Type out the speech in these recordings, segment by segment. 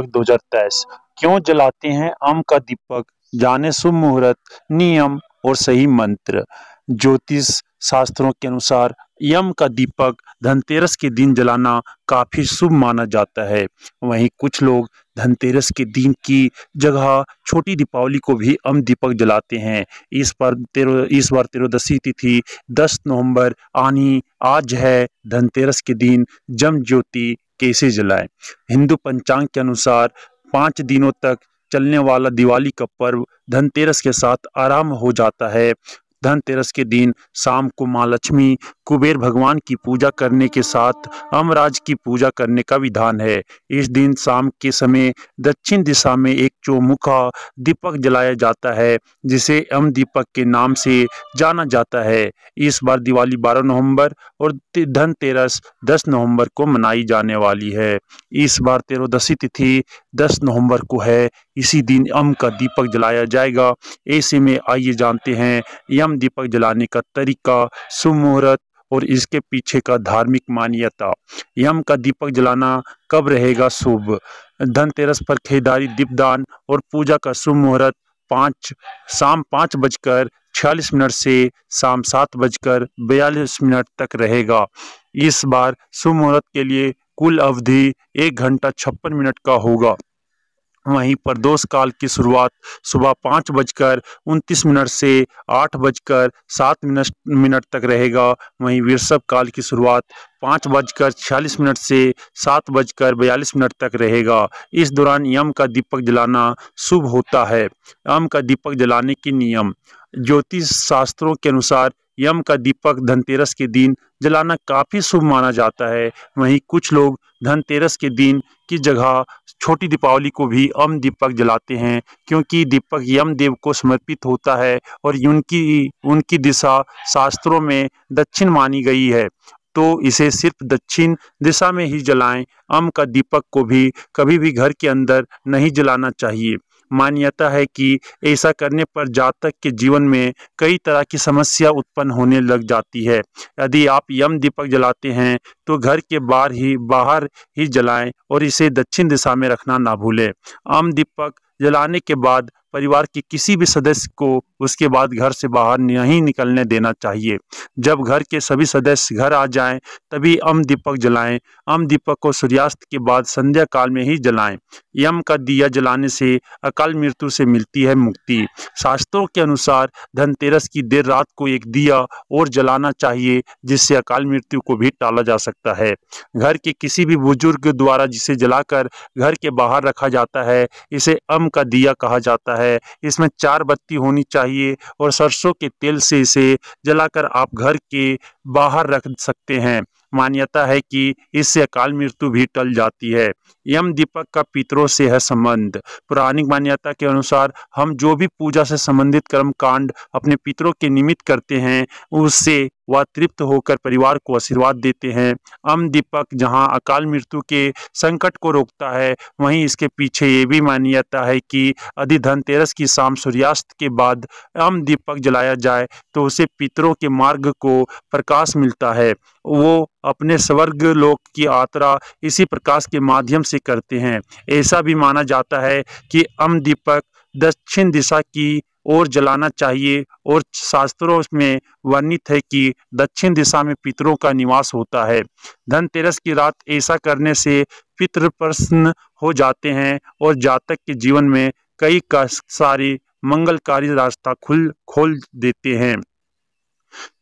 दीपक 2023 क्यों जलाते हैं आम का दीपक जाने शुभ मुहूर्त नियम और सही मंत्र ज्योतिष शास्त्रों के अनुसार यम का दीपक धनतेरस के दिन जलाना काफ़ी शुभ माना जाता है वहीं कुछ लोग धनतेरस के दिन की जगह छोटी दीपावली को भी अम दीपक जलाते हैं इस पर तेरो इस बार तेरोदशी तिथि 10 नवंबर आनी आज है धनतेरस के दिन जम ज्योति कैसे जलाएं हिंदू पंचांग के अनुसार पाँच दिनों तक चलने वाला दिवाली का पर्व धनतेरस के साथ आराम हो जाता है धनतेरस के दिन शाम को माँ लक्ष्मी कुबेर भगवान की पूजा करने के साथ अमराज की पूजा करने का विधान है इस दिन शाम के समय दक्षिण दिशा में एक चौमुखा दीपक जलाया जाता है जिसे अम दीपक के नाम से जाना जाता है इस बार दिवाली 12 नवंबर और धनतेरस 10 नवंबर को मनाई जाने वाली है इस बार तेरोदशी तिथि दस नवंबर को है इसी दिन यम का दीपक जलाया जाएगा ऐसे में आइए जानते हैं यम दीपक जलाने का तरीका सुमुहूर्त और इसके पीछे का धार्मिक मान्यता यम का दीपक जलाना कब रहेगा शुभ धनतेरस पर खरीदारी दीपदान और पूजा का शुभ मुहूर्त पाँच शाम पाँच बजकर छियालीस मिनट से शाम सात बजकर बयालीस मिनट तक रहेगा इस बार शुभ मुहूर्त के लिए कुल अवधि एक घंटा छप्पन मिनट का होगा वहीं प्रदोष काल की शुरुआत सुबह पाँच बजकर उनतीस मिनट से आठ बजकर सात मिनट मिनट तक रहेगा वहीं वृषभ काल की शुरुआत पाँच बजकर छियालीस मिनट से सात बजकर बयालीस मिनट तक रहेगा इस दौरान यम का दीपक जलाना शुभ होता है यम का दीपक जलाने के नियम ज्योतिष शास्त्रों के अनुसार यम का दीपक धनतेरस के दिन जलाना काफ़ी शुभ माना जाता है वहीं कुछ लोग धनतेरस के दिन की जगह छोटी दीपावली को भी अम दीपक जलाते हैं क्योंकि दीपक यम देव को समर्पित होता है और उनकी उनकी दिशा शास्त्रों में दक्षिण मानी गई है तो इसे सिर्फ दक्षिण दिशा में ही जलाएं अम का दीपक को भी कभी भी घर के अंदर नहीं जलाना चाहिए मान्यता है कि ऐसा करने पर जातक के जीवन में कई तरह की समस्या उत्पन्न होने लग जाती है यदि आप यम दीपक जलाते हैं तो घर के बाहर ही बाहर ही जलाएं और इसे दक्षिण दिशा में रखना ना भूलें आम दीपक जलाने के बाद परिवार के किसी भी सदस्य को उसके बाद घर से बाहर नहीं निकलने देना चाहिए जब घर के सभी सदस्य घर आ जाएं तभी अम दीपक जलाएं अम दीपक को सूर्यास्त के बाद संध्या काल में ही जलाएं यम का दिया जलाने से अकाल मृत्यु से मिलती है मुक्ति शास्त्रों के अनुसार धनतेरस की देर रात को एक दिया और जलाना चाहिए जिससे अकाल मृत्यु को भी टाला जा सकता है घर के किसी भी बुजुर्ग द्वारा जिसे जलाकर घर के बाहर रखा जाता है इसे अम का दिया कहा जाता है है इसमें चार बत्ती होनी चाहिए और सरसों के तेल से इसे जलाकर आप घर के बाहर रख सकते हैं मान्यता है कि इससे अकाल मृत्यु भी टल जाती है यम दीपक का पितरों से है संबंध पौराणिक मान्यता के अनुसार हम जो भी पूजा से संबंधित कर्म कांड अपने पितरों के निमित्त करते हैं उससे व तृप्त होकर परिवार को आशीर्वाद देते हैं अम दीपक जहाँ अकाल मृत्यु के संकट को रोकता है वहीं इसके पीछे ये भी मानी जाता है कि यदि धनतेरस की शाम सूर्यास्त के बाद अम दीपक जलाया जाए तो उसे पितरों के मार्ग को प्रकाश मिलता है वो अपने स्वर्ग लोक की यात्रा इसी प्रकाश के माध्यम से करते हैं ऐसा भी माना जाता है कि अम दीपक दक्षिण दिशा की ओर जलाना चाहिए और शास्त्रों में वर्णित है कि दक्षिण दिशा में पितरों का निवास होता है धनतेरस की रात ऐसा करने से पितृ प्रसन्न हो जाते हैं और जातक के जीवन में कई का सारी मंगलकारी रास्ता खुल खोल देते हैं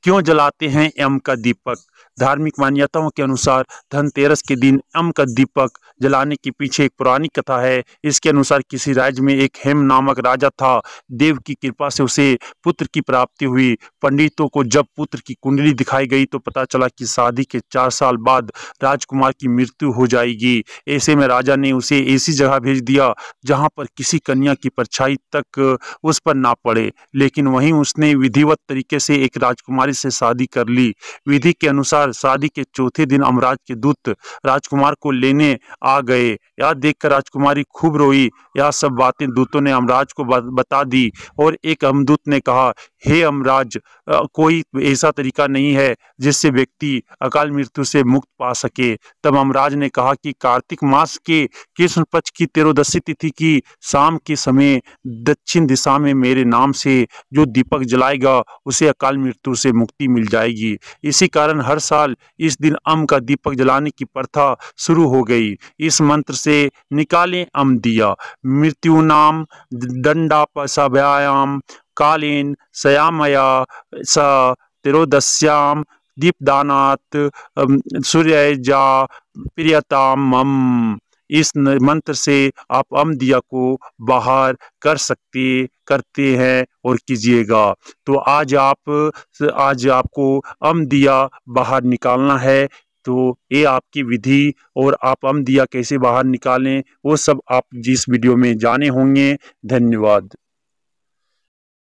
क्यों जलाते हैं यम का दीपक धार्मिक मान्यताओं के अनुसार धनतेरस के दिन यम का दीपक जलाने के पीछे एक पुरानी कथा है इसके अनुसार किसी राज्य में एक हेम नामक राजा था देव की कृपा से उसे पुत्र की प्राप्ति हुई पंडितों को जब पुत्र की कुंडली दिखाई गई तो पता चला कि शादी के चार साल बाद राजकुमार की मृत्यु हो जाएगी ऐसे में राजा ने उसे ऐसी जगह भेज दिया जहाँ पर किसी कन्या की परछाई तक उस पर ना पड़े लेकिन वहीं उसने विधिवत तरीके से एक राजकुमारी कुमारी से शादी कर ली विधि के अनुसार शादी के चौथे दिन अमराज के दूत राजकुमार को लेने आ गए यह देखकर राजकुमारी खूब रोई यह सब बातें दूतों ने अमराज को बता दी और एक अमदूत ने कहा हे अमराज कोई ऐसा तरीका नहीं है जिससे व्यक्ति अकाल मृत्यु से मुक्त पा सके तब अमराज ने कहा कि कार्तिक मास के कृष्ण पक्ष की तेरोदशी तिथि की शाम के समय दक्षिण दिशा में मेरे नाम से जो दीपक जलाएगा उसे अकाल मृत्यु से मुक्ति मिल जाएगी इसी कारण हर साल इस दिन अम का दीपक जलाने की प्रथा शुरू हो गई इस मंत्र से निकालें अम दिया मृत्यु नाम व्यायाम कालीन सयामया स तिरोदस्याम दीपदानात सूर्य जा प्रियताम मम इस मंत्र से आप अमदिया को बाहर कर सकते करते हैं और कीजिएगा तो आज आप आज आपको अमदिया बाहर निकालना है तो ये आपकी विधि और आप अमदिया कैसे बाहर निकालें वो सब आप जिस वीडियो में जाने होंगे धन्यवाद